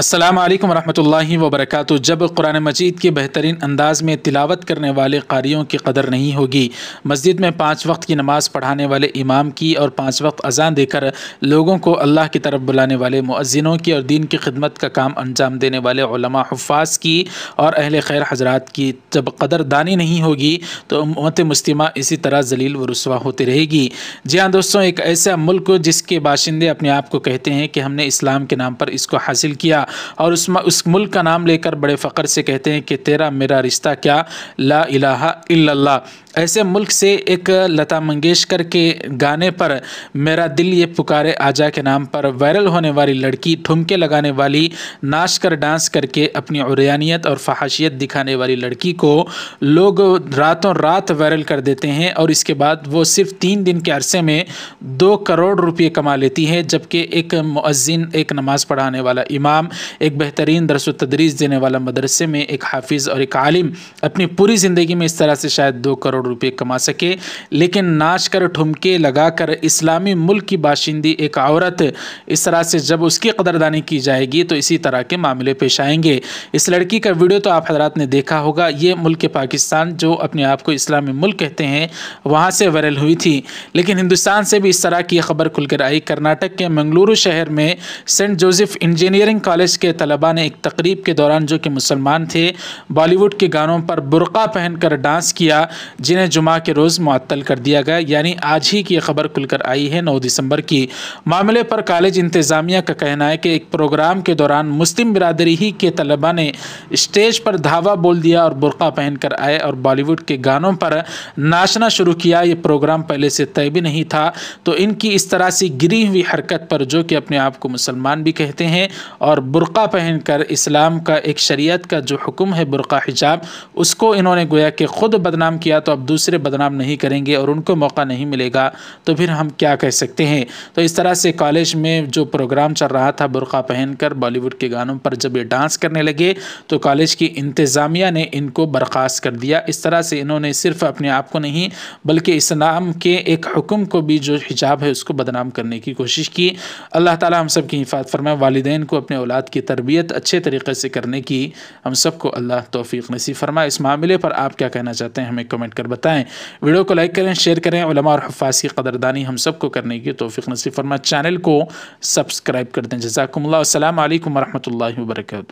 अस्सलाम वालेकुम रहमतुल्लाहि व बरकatuह जब कुरान मजीद के बेहतरीन अंदाज़ में तिलावत करने वाले कारियों की कदर नहीं होगी मस्जिद में पाँच वक्त की नमाज़ पढ़ाने वाले इमाम की और पाँच वक्त अजान देकर लोगों को अल्लाह की तरफ बुलाने वाले मुअज़िनों की और दीन की खिदमत का काम अंजाम देने वाले हफाज की और अहल खैर हजरात की जब कदरदानी नहीं होगी तो उमत मुस्लिमा इसी तरह जलील व रसवा होती रहेगी जी हाँ दोस्तों एक ऐसा मुल्क जिसके बाशिंदे अपने आप को कहते हैं कि हमने इस्लाम के नाम पर इसको हासिल किया किया और उस उस मुल्क का नाम लेकर बड़े फ़ख्र से कहते हैं कि तेरा मेरा रिश्ता क्या ला इलाहा इल्लल्लाह ऐसे मुल्क से एक लता मंगेशकर के गाने पर मेरा दिल ये पुकारे आजा के नाम पर वायरल होने वाली लड़की ठुमके लगाने वाली नाच कर डांस करके अपनी उरियानियत और फहाशियत दिखाने वाली लड़की को लोग रातों रात वायरल कर देते हैं और इसके बाद वो सिर्फ तीन दिन के अरसे में दो करोड़ रुपये कमा लेती है जबकि एक मज़िन एक नमाज़ पढ़ाने वाला इमाम एक बेहतरीन दरस तदरीस देने वाला मदरसे में एक हाफिज़ और एक आलिम अपनी पूरी ज़िंदगी में इस तरह से शायद दो करोड़ रुपये कमा सके लेकिन नाच कर ठुमके लगा कर इस्लामी मुल्क की बाशिंदी एक औरत इस तरह से जब उसकी कदरदानी की जाएगी तो इसी तरह के मामले पेश आएंगे इस लड़की का वीडियो तो आप हजरात ने देखा होगा ये मुल्क पाकिस्तान जो अपने आप को इस्लामी मुल्क कहते हैं वहाँ से वायरल हुई थी लेकिन हिंदुस्तान से भी इस तरह की खबर खुलकर आई कर्नाटक के मंगलुरु शहर में Saint Joseph engineering college college के तलबा ने एक तकरीब के दौरान जो कि मुसलमान थे बॉलीवुड के गानों पर बुरका पहनकर डांस किया जिन्हें जुमा के रोज़ मअतल कर दिया गया यानी आज ही की खबर खुलकर आई है नौ दिसंबर की मामले पर कॉलेज इंतज़ामिया का कहना है कि एक प्रोग्राम के दौरान मुस्लिम बिरादरी ही के तलबा ने स्टेज पर धावा बोल दिया और बुरका पहनकर आए और बॉलीवुड के गानों पर नाचना शुरू किया ये प्रोग्राम पहले से तय भी नहीं था तो इनकी इस तरह से गिरी हुई हरकत पर जो कि अपने आप को मुसलमान भी कहते हैं और बुरक़ा पहन कर इस्लाम का एक शरीयत का जो हुक्म है बुरक़ा हिजाब उसको इन्होंने गोया कि ख़ुद बदनाम किया तो अब दूसरे बदनाम नहीं करेंगे और उनको मौका नहीं मिलेगा तो फिर हम क्या कह सकते हैं तो इस तरह से कॉलेज में जो प्रोग्राम चल रहा था बुरक़ा पहन कर बॉलीवुड के गानों पर जब ये डांस करने लगे तो कॉलेज की इंतज़ामिया ने इनको बर्खास्त कर दिया इस तरह से इन्होंने सिर्फ अपने आप को नहीं बल्कि इस्लाम के एक हुक्म को भी जो हिजाब है उसको बदनाम करने की कोशिश की अल्लाह ताला हम सब की हिफात फरमाए वालदेन को अपने औलाद औलाद की तरबियत अच्छे तरीके से करने की हम सबको अल्लाह तोफ़ी नसीब फरमाए इस मामले पर आप क्या कहना चाहते हैं हमें कमेंट कर बताएं वीडियो को लाइक करें शेयर करें उलमा और हफाज की कदरदानी हम सबको करने की तोफ़ी नसीब फरमाए चैनल को सब्सक्राइब कर दें जजाकम्ला अल्लाम वरहमल वर्क